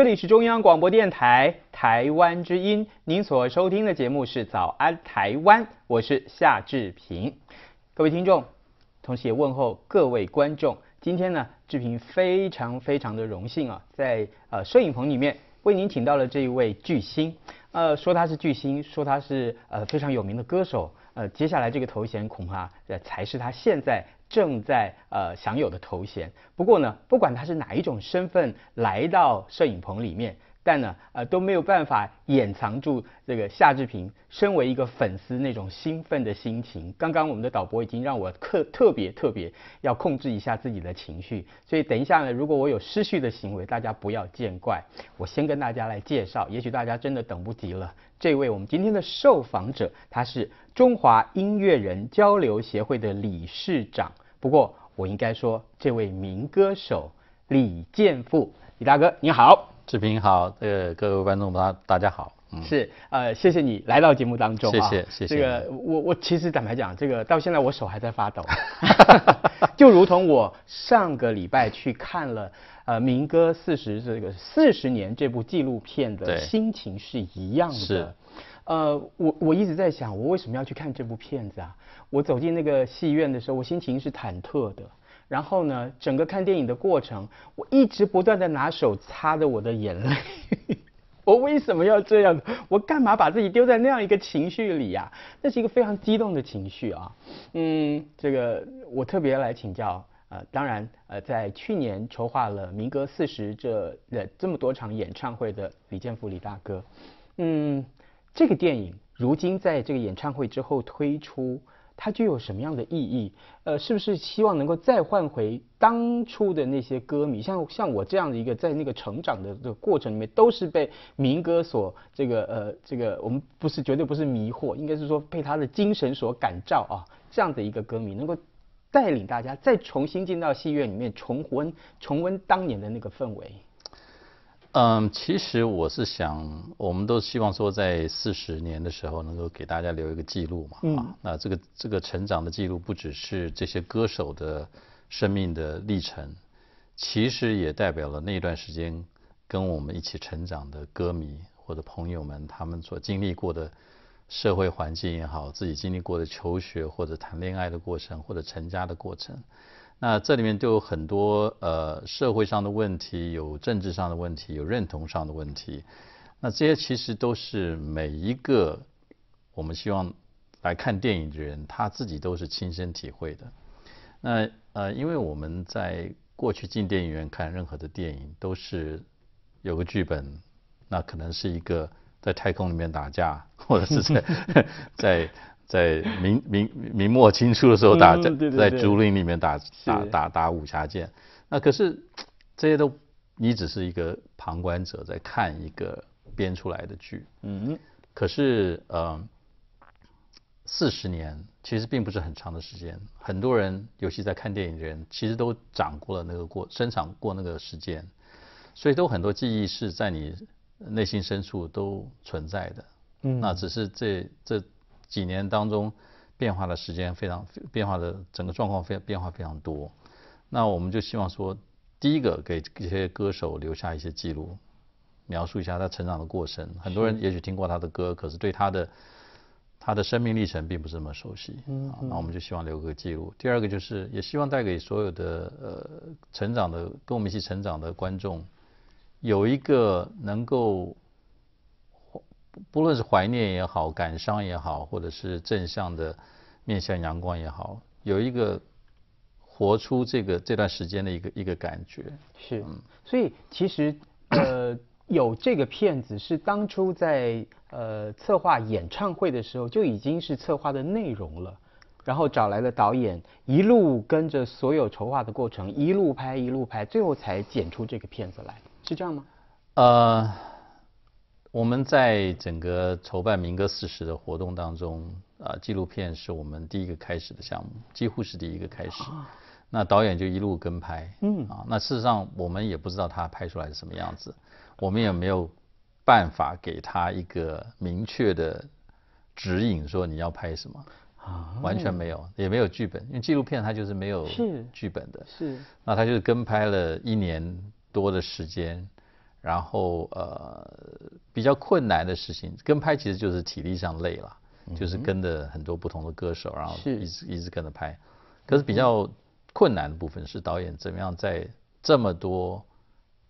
这里是中央广播电台台湾之音，您所收听的节目是《早安台湾》，我是夏志平。各位听众，同时也问候各位观众。今天呢，志平非常非常的荣幸啊，在呃摄影棚里面为您请到了这一位巨星。呃，说他是巨星，说他是呃非常有名的歌手。呃，接下来这个头衔恐怕呃才是他现在。正在呃享有的头衔。不过呢，不管他是哪一种身份来到摄影棚里面。但呢，呃，都没有办法掩藏住这个夏志平身为一个粉丝那种兴奋的心情。刚刚我们的导播已经让我特特别特别要控制一下自己的情绪，所以等一下呢，如果我有失序的行为，大家不要见怪。我先跟大家来介绍，也许大家真的等不及了。这位我们今天的受访者，他是中华音乐人交流协会的理事长。不过我应该说，这位民歌手李健富，李大哥你好。视频好，这个各位观众大大家好，是，呃，谢谢你来到节目当中啊，谢谢，谢谢。这个我我其实坦白讲，这个到现在我手还在发抖，就如同我上个礼拜去看了呃《民歌四十》这个四十年这部纪录片的心情是一样的。呃，我我一直在想，我为什么要去看这部片子啊？我走进那个戏院的时候，我心情是忐忑的。然后呢，整个看电影的过程，我一直不断的拿手擦着我的眼泪。我为什么要这样？我干嘛把自己丢在那样一个情绪里呀？那是一个非常激动的情绪啊。嗯，这个我特别来请教。呃，当然，呃，在去年筹划了《民歌四十》这呃这么多场演唱会的李建福李大哥，嗯，这个电影如今在这个演唱会之后推出。它具有什么样的意义？呃，是不是希望能够再换回当初的那些歌迷，像像我这样的一个，在那个成长的个过程里面，都是被民歌所这个呃这个，我们不是绝对不是迷惑，应该是说被他的精神所感召啊，这样的一个歌迷能够带领大家再重新进到戏院里面，重温重温当年的那个氛围。嗯，其实我是想，我们都希望说，在四十年的时候，能够给大家留一个记录嘛。啊，那这个这个成长的记录，不只是这些歌手的生命的历程，其实也代表了那段时间跟我们一起成长的歌迷或者朋友们，他们所经历过的社会环境也好，自己经历过的求学或者谈恋爱的过程，或者成家的过程。那这里面都有很多呃社会上的问题，有政治上的问题，有认同上的问题。那这些其实都是每一个我们希望来看电影的人，他自己都是亲身体会的。那呃，因为我们在过去进电影院看任何的电影，都是有个剧本，那可能是一个在太空里面打架，或者是在 在。在明 明明末清初的时候打在在竹林里面打打打打武侠剑，那可是这些都你只是一个旁观者在看一个编出来的剧，嗯，可是呃四十年其实并不是很长的时间，很多人尤其在看电影的人其实都长过了那个过生长过那个时间，所以都很多记忆是在你内心深处都存在的，嗯，那只是这这。几年当中变化的时间非常，变化的整个状况非变化非常多。那我们就希望说，第一个给这些歌手留下一些记录，描述一下他成长的过程。很多人也许听过他的歌，可是对他的他的生命历程并不是那么熟悉。嗯嗯。那我们就希望留个记录。第二个就是也希望带给所有的呃成长的跟我们一起成长的观众有一个能够。不论是怀念也好，感伤也好，或者是正向的面向阳光也好，有一个活出这个这段时间的一个一个感觉。是，所以其实呃，有这个片子是当初在呃策划演唱会的时候就已经是策划的内容了，然后找来了导演，一路跟着所有筹划的过程，一路拍一路拍，最后才剪出这个片子来，是这样吗？呃。我们在整个筹办《民歌四十》的活动当中，啊，纪录片是我们第一个开始的项目，几乎是第一个开始。那导演就一路跟拍，嗯，啊，那事实上我们也不知道他拍出来是什么样子，我们也没有办法给他一个明确的指引，说你要拍什么，啊，完全没有，也没有剧本，因为纪录片它就是没有剧本的，是，那他就是跟拍了一年多的时间。然后呃比较困难的事情，跟拍其实就是体力上累了，就是跟着很多不同的歌手，然后一直一直跟着拍。可是比较困难的部分是导演怎么样在这么多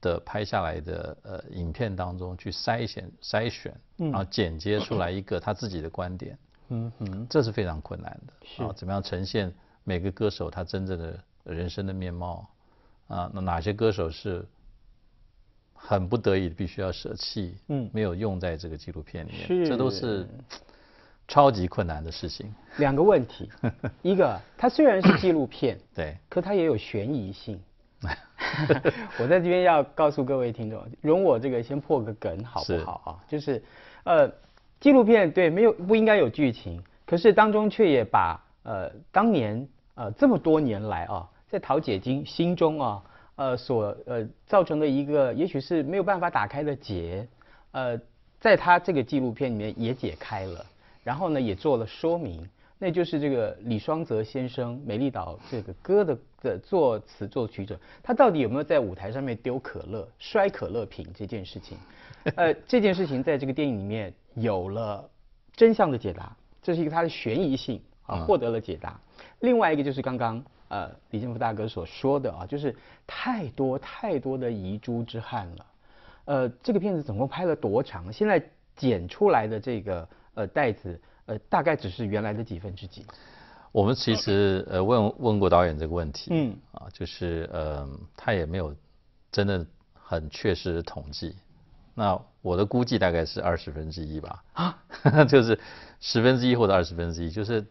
的拍下来的呃影片当中去筛选筛选，然后剪接出来一个他自己的观点。嗯嗯，这是非常困难的。啊，怎么样呈现每个歌手他真正的人生的面貌？啊，那哪些歌手是？很不得已，必须要舍弃，嗯，没有用在这个纪录片里面，这都是超级困难的事情。两个问题，一个它虽然是纪录片，对，可它也有悬疑性。我在这边要告诉各位听众，容我这个先破个梗好不好啊？就是，呃，纪录片对没有不应该有剧情，可是当中却也把呃当年呃这么多年来啊，在陶姐经心中啊。呃，所呃造成的一个，也许是没有办法打开的结，呃，在他这个纪录片里面也解开了，然后呢也做了说明，那就是这个李双泽先生，美丽岛这个歌的的作词作曲者，他到底有没有在舞台上面丢可乐、摔可乐瓶这件事情，呃，这件事情在这个电影里面有了真相的解答，这是一个它的悬疑性啊，获得了解答，另外一个就是刚刚。呃，李建福大哥所说的啊，就是太多太多的遗珠之憾了。呃，这个片子总共拍了多长？现在剪出来的这个呃袋子呃，大概只是原来的几分之几？我们其实呃问问过导演这个问题，嗯，啊，就是呃，他也没有真的很确实统计。那我的估计大概是二十分之一吧，啊，就是十分之一或者二十分之一，就是。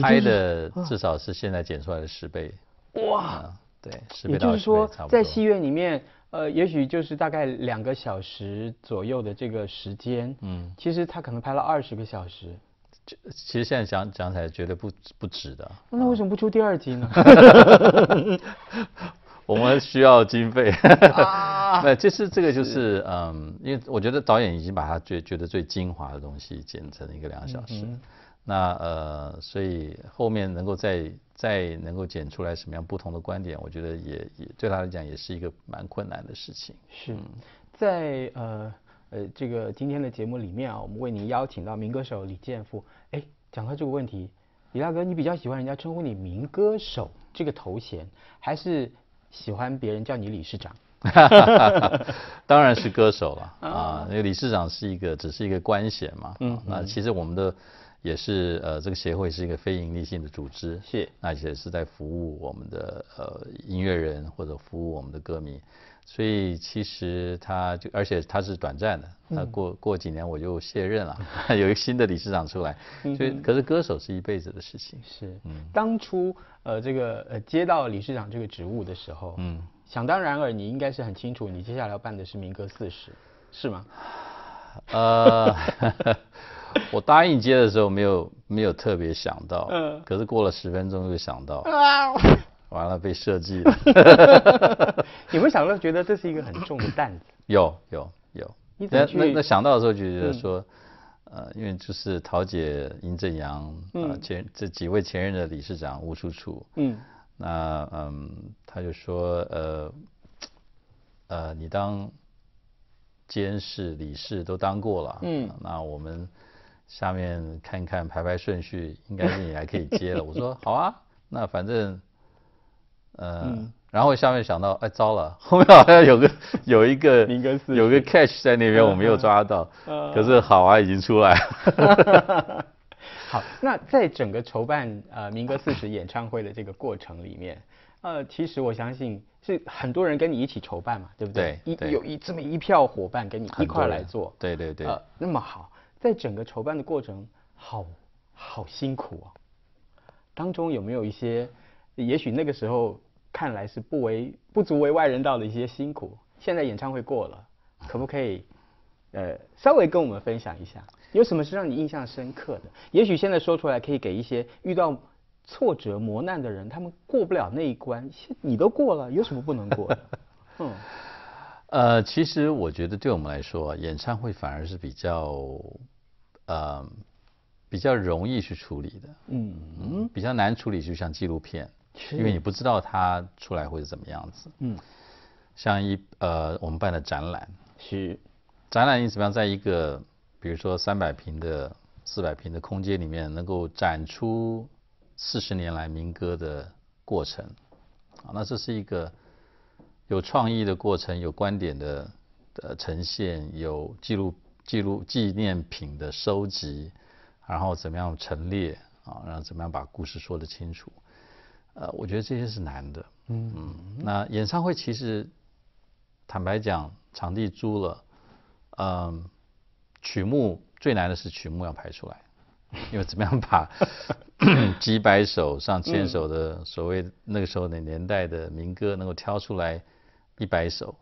拍的至少是现在剪出来的十倍。哇！对，十倍到二十倍差在戏院里面，呃，也许就是大概两个小时左右的这个时间。嗯。其实他可能拍了二十个小时。这其实现在讲讲起来，绝对不不止的。那为什么不出第二集呢？我们需要经费。啊。那这是这个就是嗯，因为我觉得导演已经把他最觉得最精华的东西剪成一个两小时。那呃，所以后面能够再再能够剪出来什么样不同的观点，我觉得也也对他来讲也是一个蛮困难的事情。是，在呃呃这个今天的节目里面啊，我们为您邀请到民歌手李建富。哎，讲到这个问题，李大哥，你比较喜欢人家称呼你“民歌手”这个头衔，还是喜欢别人叫你“理事长”？当然是歌手了啊，因为理事长是一个只是一个官衔嘛。嗯，那其实我们的。也是呃，这个协会是一个非盈利性的组织，是，那也是在服务我们的呃音乐人或者服务我们的歌迷，所以其实他就而且他是短暂的，那过过几年我就卸任了，有一个新的理事长出来，所以可是歌手是一辈子的事情。是，嗯，当初呃这个呃接到理事长这个职务的时候，嗯，想当然尔，你应该是很清楚，你接下来要办的是民歌四十，是吗？呃。我答应接的时候没有没有特别想到，可是过了十分钟又想到，完了被设计了。有没有想到觉得这是一个很重的担子？有 有有。那那那想到的时候就觉得说，呃，因为就是桃姐、殷正阳呃，前这几位前任的理事长吴楚楚，嗯，那嗯他就说呃呃你当监事、理事都当过了，嗯，那我们。下面看看排排顺序，应该是你还可以接了。我说好啊，那反正，呃，然后下面想到，哎，糟了，后面好像有个 有一个，有个 catch 在那边，我没有抓到。可是好啊，已经出来了。好，那在整个筹办呃《民歌四十》演唱会的这个过程里面，呃，其实我相信是很多人跟你一起筹办嘛，对不对？一有一这么一票伙伴跟你一块来做，对对对，那么好。在整个筹办的过程，好好辛苦啊。当中有没有一些，也许那个时候看来是不为不足为外人道的一些辛苦？现在演唱会过了，可不可以呃稍微跟我们分享一下？有什么是让你印象深刻的？也许现在说出来可以给一些遇到挫折磨难的人，他们过不了那一关，你都过了，有什么不能过？的？嗯，呃，其实我觉得对我们来说，演唱会反而是比较。呃，比较容易去处理的，嗯嗯，比较难处理，就像纪录片，因为你不知道它出来会是怎么样子，嗯，像一呃，我们办的展览，是，展览你怎么样，在一个比如说三百平的四百平的空间里面，能够展出四十年来民歌的过程，啊，那这是一个有创意的过程，有观点的呃呈现，有记录。记录纪念品的收集，然后怎么样陈列啊？然后怎么样把故事说得清楚？呃，我觉得这些是难的。嗯嗯。那演唱会其实，坦白讲，场地租了，嗯，曲目最难的是曲目要排出来，因为怎么样把 几百首上千首的所谓那个时候的年代的民歌能够挑出来一百首，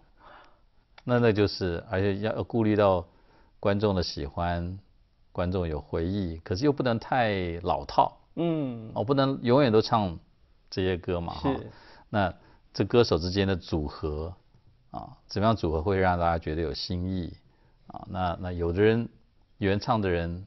那那就是而且要顾虑到。观众的喜欢，观众有回忆，可是又不能太老套，嗯，我不能永远都唱这些歌嘛哈。那这歌手之间的组合啊，怎么样组合会让大家觉得有新意啊？那那有的人原唱的人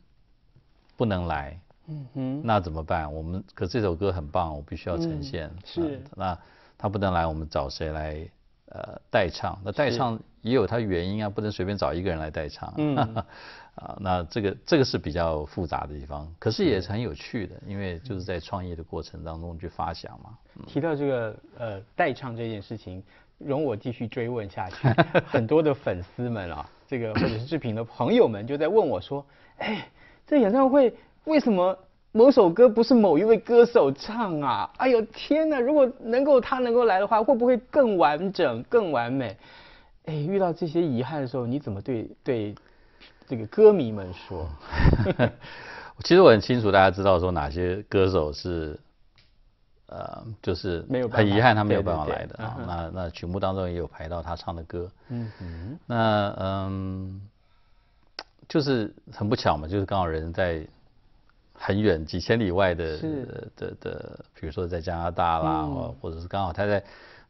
不能来，嗯哼，那怎么办？我们可这首歌很棒，我必须要呈现。是。那他不能来，我们找谁来呃代唱？那代唱。也有它原因啊，不能随便找一个人来代唱。嗯，啊，那这个这个是比较复杂的地方，可是也是很有趣的，因为就是在创业的过程当中去发想嘛。提到这个呃代唱这件事情，容我继续追问下去。很多的粉丝们啊，这个或者是志平的朋友们就在问我说：“哎，这演唱会为什么某首歌不是某一位歌手唱啊？哎呦天哪！如果能够他能够来的话，会不会更完整、更完美？”哎，遇到这些遗憾的时候，你怎么对对这个歌迷们说？其实我很清楚，大家知道说哪些歌手是呃，就是没有很遗憾他没有办法来的啊。那那曲目当中也有排到他唱的歌。嗯嗯。那嗯，就是很不巧嘛，就是刚好人在很远几千里外的的的，比如说在加拿大啦，或或者是刚好他在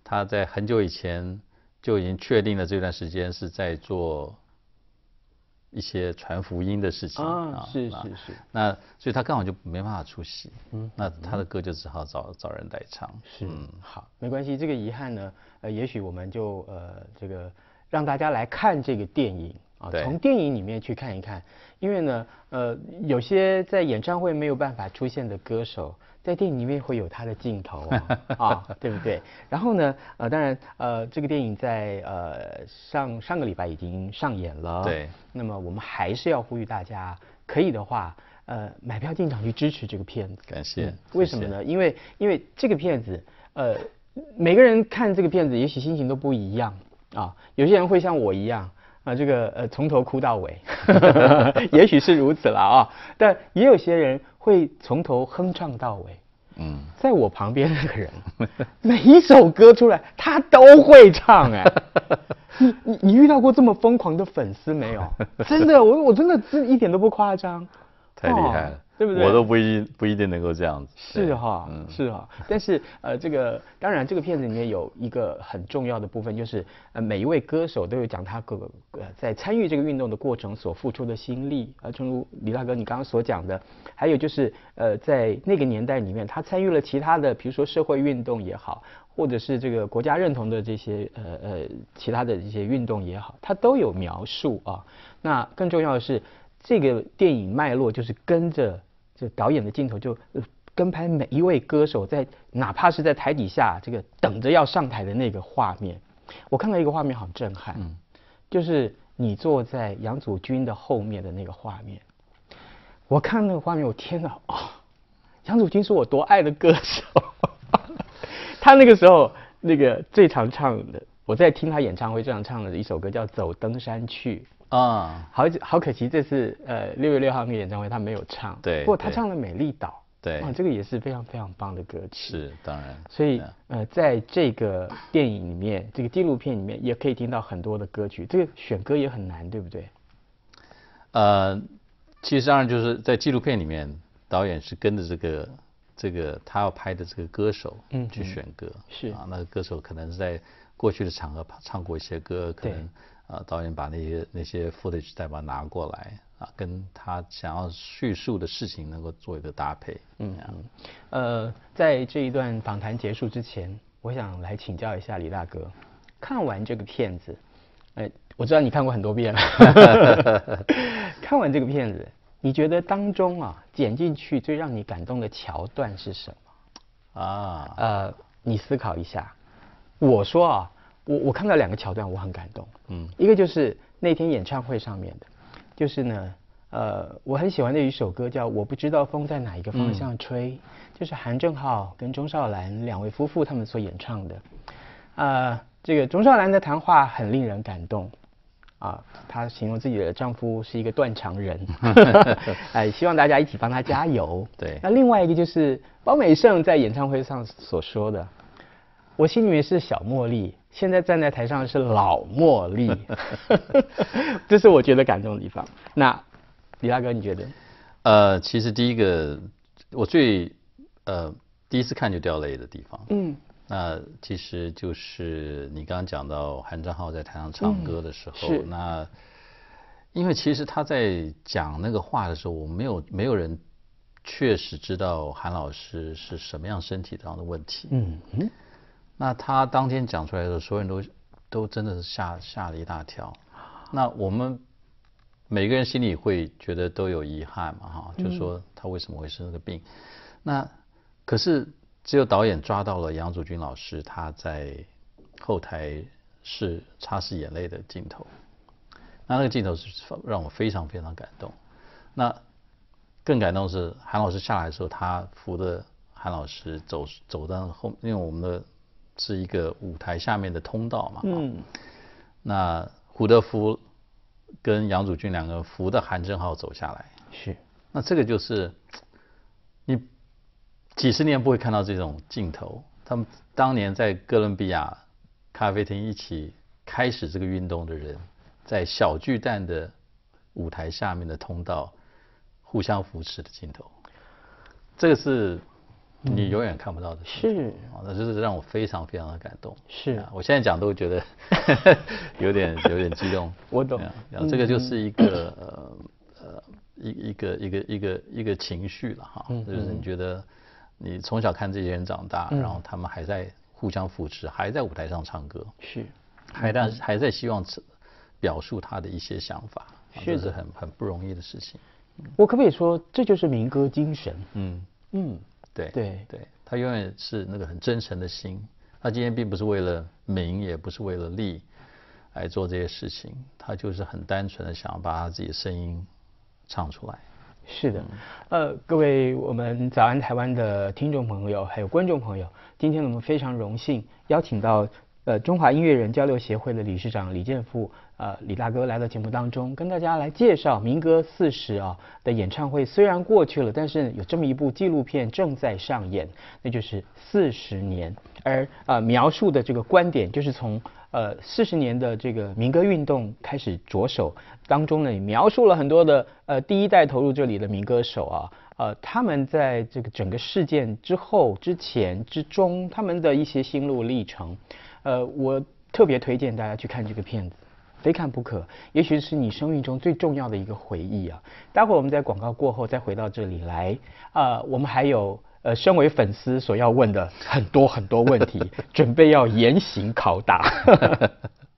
他在很久以前。就已经确定了这段时间是在做一些传福音的事情啊，是是是。那所以他刚好就没办法出席，嗯，那他的歌就只好找找人代唱。是，嗯，好，没关系，这个遗憾呢，呃，也许我们就呃这个让大家来看这个电影。从电影里面去看一看，因为呢，呃，有些在演唱会没有办法出现的歌手，在电影里面会有他的镜头啊，对不对？然后呢，呃，当然，呃，这个电影在呃上上个礼拜已经上演了。对。那么我们还是要呼吁大家，可以的话，呃，买票进场去支持这个片子。感谢。为什么呢？因为因为这个片子，呃，每个人看这个片子，也许心情都不一样啊。有些人会像我一样。啊，这个呃，从头哭到尾，也许是如此了啊。但也有些人会从头哼唱到尾。嗯，在我旁边那个人，每一首歌出来，他都会唱哎。你你你遇到过这么疯狂的粉丝没有？真的，我我真的是一点都不夸张。太厉害了。对不对？我都不一不一定能够这样子。是哈，是哈。但是呃，这个当然，这个片子里面有一个很重要的部分，就是呃，每一位歌手都有讲他个呃，在参与这个运动的过程所付出的心力。啊，正如李大哥你刚刚所讲的，还有就是呃，在那个年代里面，他参与了其他的，比如说社会运动也好，或者是这个国家认同的这些呃呃其他的一些运动也好，他都有描述啊。那更重要的是。这个电影脉络就是跟着这导演的镜头，就跟拍每一位歌手，在哪怕是在台底下这个等着要上台的那个画面。我看到一个画面，好震撼，就是你坐在杨祖君的后面的那个画面。我看那个画面，我天哪！杨祖君是我多爱的歌手，他那个时候那个最常唱的，我在听他演唱会最常唱的一首歌叫《走，登山去》。啊，好，好可惜，这次呃六月六号那个演唱会他没有唱，对，不过他唱了《美丽岛》，对，啊，这个也是非常非常棒的歌曲，是当然，所以呃，在这个电影里面，这个纪录片里面也可以听到很多的歌曲，这个选歌也很难，对不对？呃，其实当然就是在纪录片里面，导演是跟着这个这个他要拍的这个歌手嗯去选歌，是啊，那个歌手可能是在过去的场合唱过一些歌，可能。啊，导演把那些那些 footage 带把拿过来，啊，跟他想要叙述的事情能够做一个搭配。嗯呃，在这一段访谈结束之前，我想来请教一下李大哥，看完这个片子，哎，我知道你看过很多遍了，看完这个片子，你觉得当中啊剪进去最让你感动的桥段是什么？啊，呃，你思考一下，我说啊。我我看到两个桥段，我很感动。嗯，一个就是那天演唱会上面的，就是呢，呃，我很喜欢的一首歌叫《我不知道风在哪一个方向吹》，就是韩正浩跟钟少兰两位夫妇他们所演唱的。呃，这个钟少兰的谈话很令人感动，啊，她形容自己的丈夫是一个断肠人，哎，希望大家一起帮他加油。对。那另外一个就是包美胜在演唱会上所说的，我心里面是小茉莉。现在站在台上的是老茉莉，这是我觉得感动的地方。那李大哥，你觉得？呃，其实第一个我最呃第一次看就掉泪的地方，嗯，那其实就是你刚刚讲到韩正浩在台上唱歌的时候，那因为其实他在讲那个话的时候，我没有没有人确实知道韩老师是什么样身体上的问题，嗯嗯。那他当天讲出来的时候，所有人都都真的是吓吓了一大跳。那我们每个人心里会觉得都有遗憾嘛，哈，就说他为什么会生这个病？那可是只有导演抓到了杨祖军老师他在后台是擦拭眼泪的镜头。那那个镜头是让我非常非常感动。那更感动是韩老师下来的时候，他扶着韩老师走走到后，因为我们的。是一个舞台下面的通道嘛？嗯，那胡德夫跟杨祖俊两个扶着韩正浩走下来。是。那这个就是你几十年不会看到这种镜头。他们当年在哥伦比亚咖啡厅一起开始这个运动的人，在小巨蛋的舞台下面的通道互相扶持的镜头，这个是。你永远看不到的是，那真是让我非常非常的感动。是啊，我现在讲都觉得 有点有点激动。我懂，然后这个就是一个呃呃一一个一个一个一个情绪了哈，就是你觉得你从小看这些人长大，然后他们还在互相扶持，还在舞台上唱歌，是，还但是还在希望表述他的一些想法，确实很很不容易的事情。我可不可以说这就是民歌精神？嗯嗯。对对对，他永远是那个很真诚的心。他今天并不是为了名，也不是为了利来做这些事情，他就是很单纯的想要把自己的声音唱出来。是的，呃，各位我们早安台湾的听众朋友，还有观众朋友，今天我们非常荣幸邀请到。呃，中华音乐人交流协会的理事长李建富，呃，李大哥来到节目当中，跟大家来介绍民歌四十啊的演唱会虽然过去了，但是有这么一部纪录片正在上演，那就是《四十年》，而呃描述的这个观点就是从呃四十年的这个民歌运动开始着手当中呢，也描述了很多的呃第一代投入这里的民歌手啊，呃，他们在这个整个事件之后、之前、之中，他们的一些心路历程。呃，我特别推荐大家去看这个片子，非看不可。也许是你生命中最重要的一个回忆啊！待会儿我们在广告过后再回到这里来。啊，我们还有呃，身为粉丝所要问的很多很多问题，准备要严刑拷打。